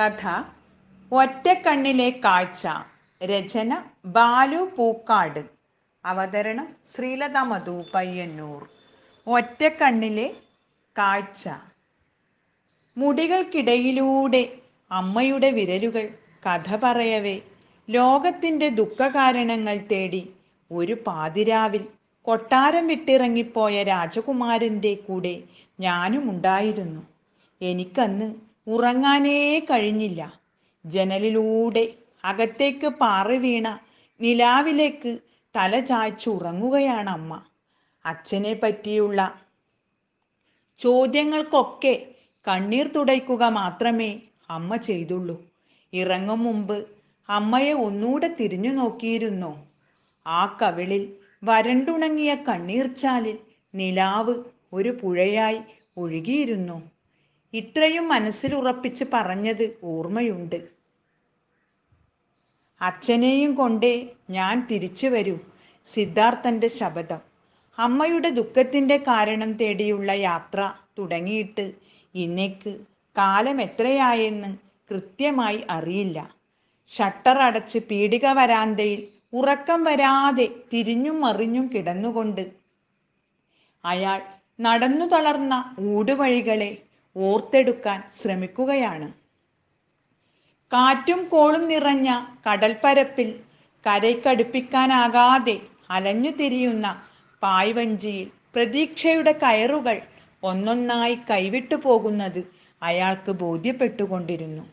കഥ ഒറ്റക്കണ്ണിലെ കാഴ്ച രചന ബാലു പൂക്കാട് അവതരണം ശ്രീലത മധു പയ്യന്നൂർ ഒറ്റക്കണ്ണിലെ കാഴ്ച മുടികൾക്കിടയിലൂടെ അമ്മയുടെ വിരലുകൾ കഥ പറയവേ ലോകത്തിൻ്റെ ദുഃഖകാരണങ്ങൾ തേടി ഒരു പാതിരാവിൽ കൊട്ടാരം വിട്ടിറങ്ങിപ്പോയ രാജകുമാരൻ്റെ കൂടെ ഞാനും ഉണ്ടായിരുന്നു എനിക്കന്ന് ഉറങ്ങാനേ കഴിഞ്ഞില്ല ജനലിലൂടെ അകത്തേക്ക് പാറി വീണ നിലാവിലേക്ക് തല ഉറങ്ങുകയാണ് അമ്മ അച്ഛനെ പറ്റിയുള്ള ചോദ്യങ്ങൾക്കൊക്കെ കണ്ണീർ തുടയ്ക്കുക മാത്രമേ അമ്മ ചെയ്തുള്ളൂ ഇറങ്ങും മുമ്പ് അമ്മയെ ഒന്നുകൂടെ തിരിഞ്ഞു നോക്കിയിരുന്നോ ആ കവിളിൽ വരണ്ടുണങ്ങിയ കണ്ണീർച്ചാലിൽ നിലാവ് ഒരു പുഴയായി ഒഴുകിയിരുന്നു ഇത്രയും മനസ്സിലുറപ്പിച്ച് പറഞ്ഞത് ഓർമ്മയുണ്ട് അച്ഛനെയും കൊണ്ടേ ഞാൻ തിരിച്ചു വരൂ സിദ്ധാർത്ഥൻ്റെ ശബദം അമ്മയുടെ ദുഃഖത്തിൻ്റെ കാരണം തേടിയുള്ള യാത്ര തുടങ്ങിയിട്ട് ഇന്നേക്ക് കാലം എത്രയായെന്ന് കൃത്യമായി അറിയില്ല ഷട്ടർ അടച്ച് പീടിക വരാന്തയിൽ ഉറക്കം വരാതെ തിരിഞ്ഞും മറിഞ്ഞും കിടന്നുകൊണ്ട് അയാൾ നടന്നു തളർന്ന ഊടുവഴികളെ ഓർത്തെടുക്കാൻ ശ്രമിക്കുകയാണ് കാറ്റും കോളും നിറഞ്ഞ കടൽപ്പരപ്പിൽ കരയ്ക്കടുപ്പിക്കാനാകാതെ അലഞ്ഞു തിരിയുന്ന പായ്വഞ്ചിയിൽ പ്രതീക്ഷയുടെ കയറുകൾ ഒന്നൊന്നായി കൈവിട്ടു പോകുന്നത് അയാൾക്ക് ബോധ്യപ്പെട്ടുകൊണ്ടിരുന്നു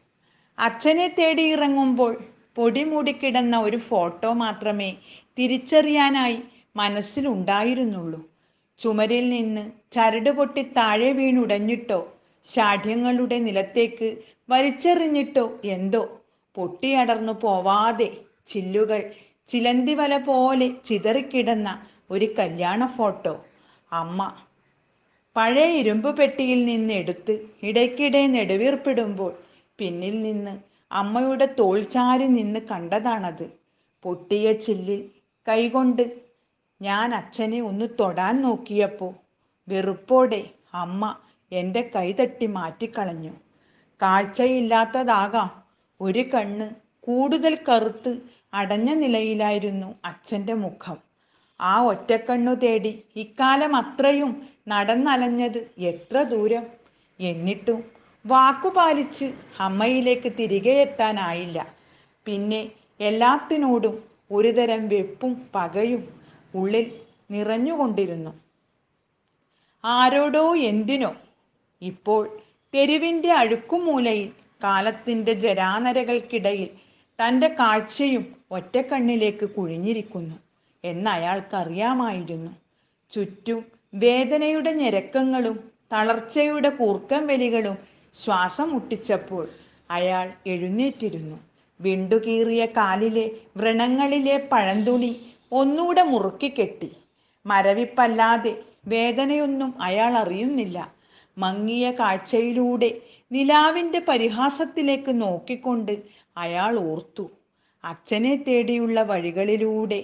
അച്ഛനെ തേടി ഇറങ്ങുമ്പോൾ പൊടിമൂടിക്കിടന്ന ഒരു ഫോട്ടോ മാത്രമേ തിരിച്ചറിയാനായി മനസ്സിലുണ്ടായിരുന്നുള്ളൂ ചുമരിൽ നിന്ന് ചരട് പൊട്ടി താഴെ വീണുടഞ്ഞിട്ടോ ശാഠ്യങ്ങളുടെ നിലത്തേക്ക് വലിച്ചെറിഞ്ഞിട്ടോ എന്തോ പൊട്ടിയടർന്നു പോവാതെ ചില്ലുകൾ ചിലന്തിവല പോലെ ചിതറിക്കിടന്ന ഒരു കല്യാണ ഫോട്ടോ അമ്മ പഴയ ഇരുമ്പ് പെട്ടിയിൽ നിന്ന് എടുത്ത് ഇടയ്ക്കിടെ നെടുവീർപ്പിടുമ്പോൾ പിന്നിൽ നിന്ന് അമ്മയുടെ തോൾചാരി നിന്ന് കണ്ടതാണത് പൊട്ടിയ ചില്ലിൽ കൈകൊണ്ട് ഞാൻ അച്ഛനെ ഒന്ന് തൊടാൻ നോക്കിയപ്പോൾ വെറുപ്പോടെ അമ്മ എൻ്റെ തട്ടി മാറ്റിക്കളഞ്ഞു കാഴ്ചയില്ലാത്തതാകാം ഒരു കണ്ണ് കൂടുതൽ കറുത്ത് അടഞ്ഞ നിലയിലായിരുന്നു അച്ഛൻ്റെ മുഖം ആ ഒറ്റക്കണ്ണു തേടി ഇക്കാലം അത്രയും നടന്നലഞ്ഞത് എത്ര ദൂരം എന്നിട്ടും വാക്കുപാലിച്ച് അമ്മയിലേക്ക് തിരികെ എത്താനായില്ല പിന്നെ എല്ലാത്തിനോടും ഒരുതരം വെപ്പും പകയും ഉള്ളിൽ നിറഞ്ഞുകൊണ്ടിരുന്നു ആരോടോ എന്തിനോ ഇപ്പോൾ തെരുവിൻ്റെ അഴുക്കുമൂലയിൽ കാലത്തിൻ്റെ ജരാനരകൾക്കിടയിൽ തൻ്റെ കാഴ്ചയും ഒറ്റക്കണ്ണിലേക്ക് കുഴിഞ്ഞിരിക്കുന്നു അയാൾക്കറിയാമായിരുന്നു ചുറ്റും വേദനയുടെ ഞെരക്കങ്ങളും തളർച്ചയുടെ കൂർക്കം വലികളും ശ്വാസം മുട്ടിച്ചപ്പോൾ അയാൾ എഴുന്നേറ്റിരുന്നു വിണ്ടുകീറിയ കാലിലെ വ്രണങ്ങളിലെ പഴന്തുണി ഒന്നുകൂടെ മുറുക്കി കെട്ടി മരവിപ്പല്ലാതെ വേദനയൊന്നും അയാൾ അറിയുന്നില്ല മങ്ങിയ കാഴ്ചയിലൂടെ നിലാവിൻ്റെ പരിഹാസത്തിലേക്ക് നോക്കിക്കൊണ്ട് അയാൾ ഓർത്തു അച്ഛനെ തേടിയുള്ള വഴികളിലൂടെ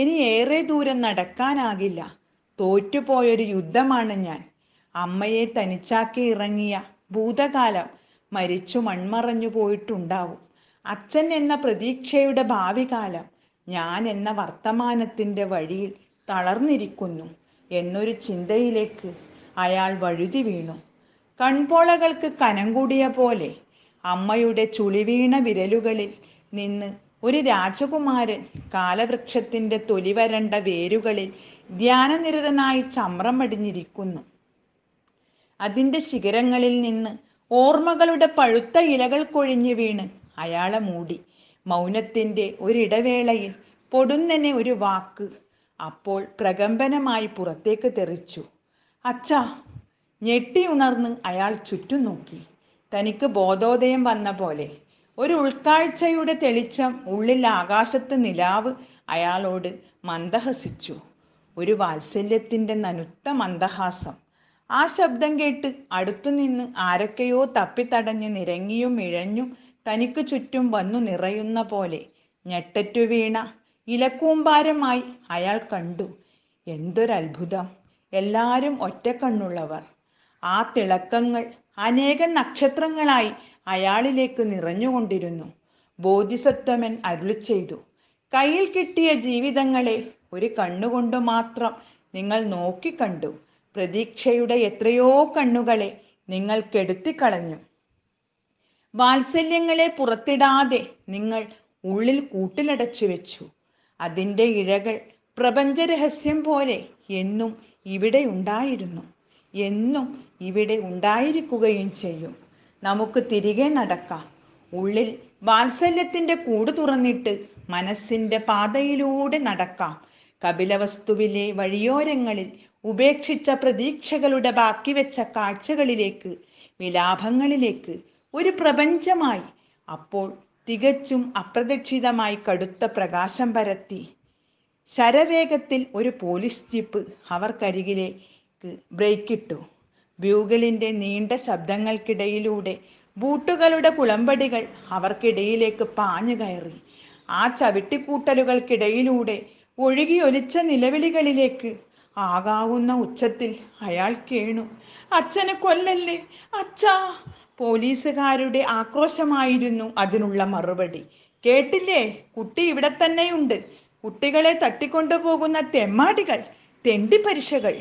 ഇനി ഏറെ ദൂരം നടക്കാനാകില്ല തോറ്റുപോയൊരു യുദ്ധമാണ് ഞാൻ അമ്മയെ തനിച്ചാക്കി ഇറങ്ങിയ ഭൂതകാലം മരിച്ചു മൺമറഞ്ഞു പോയിട്ടുണ്ടാവും അച്ഛൻ എന്ന പ്രതീക്ഷയുടെ ഭാവി കാലം ഞാൻ എന്ന വർത്തമാനത്തിൻ്റെ വഴിയിൽ തളർന്നിരിക്കുന്നു എന്നൊരു ചിന്തയിലേക്ക് അയാൾ വഴുതി വീണു കൺപോളകൾക്ക് കനം കൂടിയ പോലെ അമ്മയുടെ ചുളിവീണ വിരലുകളിൽ നിന്ന് ഒരു രാജകുമാരൻ കാലവൃക്ഷത്തിൻ്റെ തൊലിവരണ്ട വേരുകളിൽ ധ്യാനനിരതനായി ചമ്രമടിഞ്ഞിരിക്കുന്നു അതിൻ്റെ ശിഖരങ്ങളിൽ നിന്ന് ഓർമ്മകളുടെ പഴുത്ത ഇലകൾ കൊഴിഞ്ഞു വീണ് അയാളെ മൂടി മൗനത്തിൻ്റെ ഒരിടവേളയിൽ പൊടുന്നനെ ഒരു വാക്ക് അപ്പോൾ പ്രകമ്പനമായി പുറത്തേക്ക് തെറിച്ചു അച്ഛ ഞെട്ടിയുണർന്ന് അയാൾ ചുറ്റും നോക്കി തനിക്ക് ബോധോദയം വന്ന പോലെ ഒരു ഉൾക്കാഴ്ചയുടെ തെളിച്ചം ഉള്ളിൽ ആകാശത്ത് നിലാവ് അയാളോട് മന്ദഹസിച്ചു ഒരു വാത്സല്യത്തിൻ്റെ നനുത്ത മന്ദഹാസം ആ ശബ്ദം കേട്ട് അടുത്തുനിന്ന് ആരൊക്കെയോ തപ്പിത്തടഞ്ഞ് നിരങ്ങിയും ഇഴഞ്ഞും തനിക്ക് ചുറ്റും വന്നു നിറയുന്ന പോലെ ഞെട്ടറ്റു വീണ ഇലക്കൂമ്പാരമായി അയാൾ കണ്ടു എന്തൊരത്ഭുതം എല്ലാവരും ഒറ്റക്കണ്ണുള്ളവർ ആ തിളക്കങ്ങൾ അനേകം നക്ഷത്രങ്ങളായി അയാളിലേക്ക് നിറഞ്ഞുകൊണ്ടിരുന്നു ബോധിസത്വമൻ അരുളി ചെയ്തു കയ്യിൽ കിട്ടിയ ജീവിതങ്ങളെ ഒരു കണ്ണുകൊണ്ട് മാത്രം നിങ്ങൾ നോക്കിക്കണ്ടു പ്രതീക്ഷയുടെ എത്രയോ കണ്ണുകളെ നിങ്ങൾ കെടുത്തിക്കളഞ്ഞു വാത്സല്യങ്ങളെ പുറത്തിടാതെ നിങ്ങൾ ഉള്ളിൽ കൂട്ടിലടച്ചു വെച്ചു അതിൻ്റെ ഇഴകൾ പ്രപഞ്ചരഹസ്യം പോലെ എന്നും ഇവിടെ ഉണ്ടായിരുന്നു എന്നും ഇവിടെ ഉണ്ടായിരിക്കുകയും ചെയ്യും നമുക്ക് തിരികെ നടക്കാം ഉള്ളിൽ വാത്സല്യത്തിൻ്റെ കൂട് തുറന്നിട്ട് മനസ്സിൻ്റെ പാതയിലൂടെ നടക്കാം കപിലവസ്തുവിലെ വഴിയോരങ്ങളിൽ ഉപേക്ഷിച്ച പ്രതീക്ഷകളുടെ ബാക്കി വെച്ച കാഴ്ചകളിലേക്ക് വിലാഭങ്ങളിലേക്ക് ഒരു പ്രപഞ്ചമായി അപ്പോൾ തികച്ചും അപ്രതീക്ഷിതമായി കടുത്ത പ്രകാശം പരത്തി ശരവേഗത്തിൽ ഒരു പോലീസ് ജീപ്പ് അവർക്കരികിലേക്ക് ബ്രേക്കിട്ടു ബ്യൂഗലിൻ്റെ നീണ്ട ശബ്ദങ്ങൾക്കിടയിലൂടെ ബൂട്ടുകളുടെ കുളമ്പടികൾ അവർക്കിടയിലേക്ക് പാഞ്ഞു കയറി ആ ചവിട്ടിക്കൂട്ടലുകൾക്കിടയിലൂടെ ഒഴുകിയൊലിച്ച നിലവിളികളിലേക്ക് ആകാവുന്ന ഉച്ചത്തിൽ അയാൾ കേണു അച്ഛന് കൊല്ലല്ലേ അച്ഛാ പോലീസുകാരുടെ ആക്രോശമായിരുന്നു അതിനുള്ള മറുപടി കേട്ടില്ലേ കുട്ടി ഇവിടെ തന്നെയുണ്ട് കുട്ടികളെ തട്ടിക്കൊണ്ടുപോകുന്ന തെമ്മാടികൾ തെണ്ടിപ്പരിശകൾ